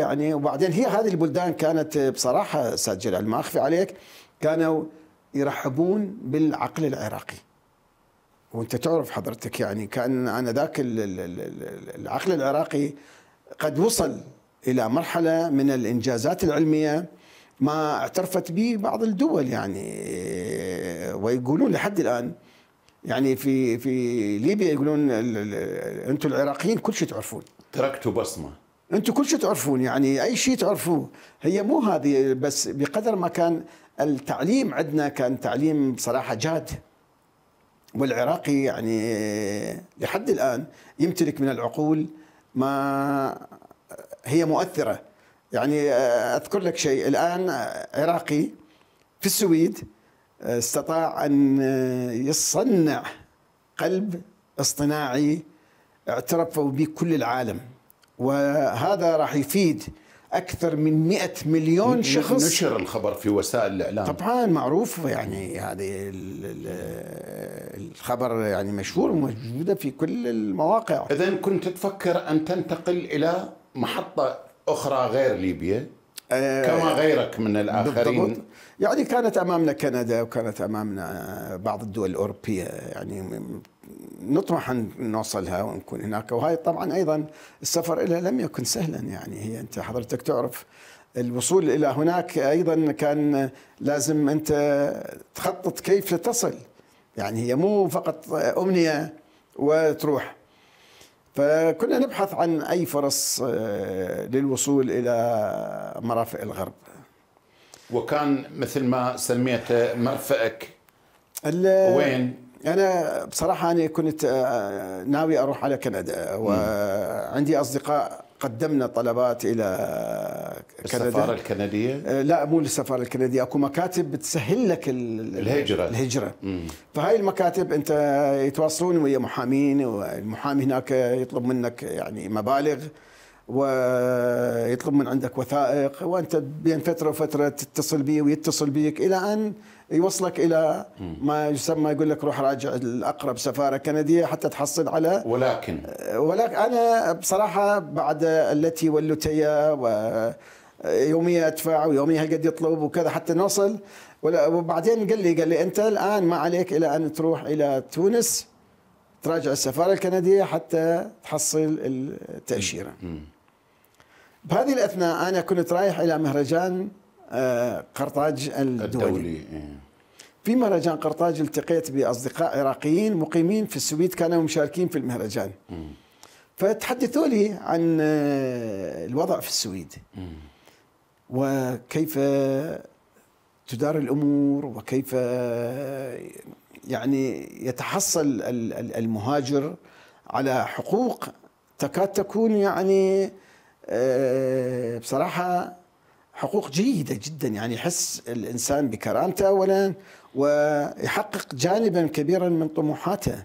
يعني وبعدين هي هذه البلدان كانت بصراحه سجل جلال ما اخفي عليك كانوا يرحبون بالعقل العراقي وانت تعرف حضرتك يعني كان انا ذاك العقل العراقي قد وصل الى مرحله من الانجازات العلميه ما اعترفت به بعض الدول يعني ويقولون لحد الان يعني في في ليبيا يقولون انتم العراقيين كل شيء تعرفون تركتوا بصمه انتم كل شيء تعرفون يعني اي شيء تعرفوه هي مو هذه بس بقدر ما كان التعليم عندنا كان تعليم بصراحه جاد والعراقي يعني لحد الان يمتلك من العقول ما هي مؤثره يعني اذكر لك شيء الان عراقي في السويد استطاع ان يصنع قلب اصطناعي اعترفوا به كل العالم وهذا راح يفيد اكثر من 100 مليون شخص نشر الخبر في وسائل الاعلام طبعا معروف يعني هذه الخبر يعني مشهور وموجوده في كل المواقع اذا كنت تفكر ان تنتقل الى محطه اخرى غير ليبيا آه، كما غيرك من الاخرين بالضبط. يعني كانت امامنا كندا وكانت امامنا بعض الدول الاوروبيه يعني نطمح ان نوصلها ونكون هناك وهي طبعا ايضا السفر الى لم يكن سهلا يعني هي انت حضرتك تعرف الوصول الى هناك ايضا كان لازم انت تخطط كيف تصل يعني هي مو فقط امنيه وتروح فكنا نبحث عن أي فرص آه، للوصول إلى مرافق الغرب وكان مثل ما سميت مرفقك وين؟ أنا بصراحة أنا كنت آه، آه، ناوي أروح على كندا وعندي أصدقاء قدمنا طلبات إلى كندا السفاره الكنديه آه، لا مو للسفاره الكنديه اكو مكاتب بتسهل لك الهجره الهجره مم. فهاي المكاتب انت يتواصلون ويا محامين والمحامي هناك يطلب منك يعني مبالغ ويطلب من عندك وثائق وانت بين فتره وفتره تتصل به ويتصل بك الى ان يوصلك الى ما يسمى يقول لك روح راجع الاقرب سفاره كنديه حتى تحصل على ولكن ولكن انا بصراحه بعد التي واللتيا و يوميا ادفع ويوميا قد يطلب وكذا حتى نصل وبعدين قال لي قال لي انت الان ما عليك الا ان تروح الى تونس تراجع السفاره الكنديه حتى تحصل التاشيره. بهذه الاثناء انا كنت رايح الى مهرجان آه، قرطاج الدولي. الدولي. إيه. في مهرجان قرطاج التقيت باصدقاء عراقيين مقيمين في السويد كانوا مشاركين في المهرجان. فتحدثوا لي عن آه، الوضع في السويد. وكيف تدار الامور وكيف يعني يتحصل المهاجر على حقوق تكاد تكون يعني آه، بصراحه حقوق جيدة جدا يعني يحس الإنسان بكرامته أولا ويحقق جانبا كبيرا من طموحاته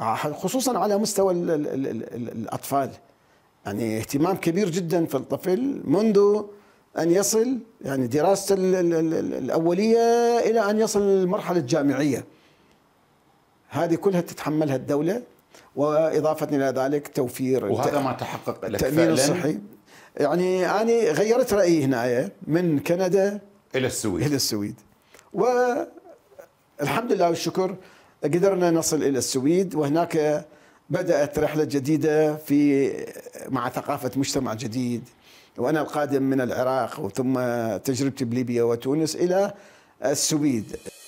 آه، خصوصا على مستوى الأطفال يعني اهتمام كبير جدا في الطفل منذ أن يصل يعني دراسة الأولية إلى أن يصل للمرحلة الجامعية هذه كلها تتحملها الدولة وإضافة إلى ذلك توفير وهذا ما تحقق لك التأمين فعلا. الصحي يعني أنا غيرت رأيي هنا من كندا إلى السويد إلى السويد والحمد لله والشكر قدرنا نصل إلى السويد وهناك بدأت رحلة جديدة في مع ثقافة مجتمع جديد وأنا القادم من العراق وثم تجربتي بليبيا وتونس إلى السويد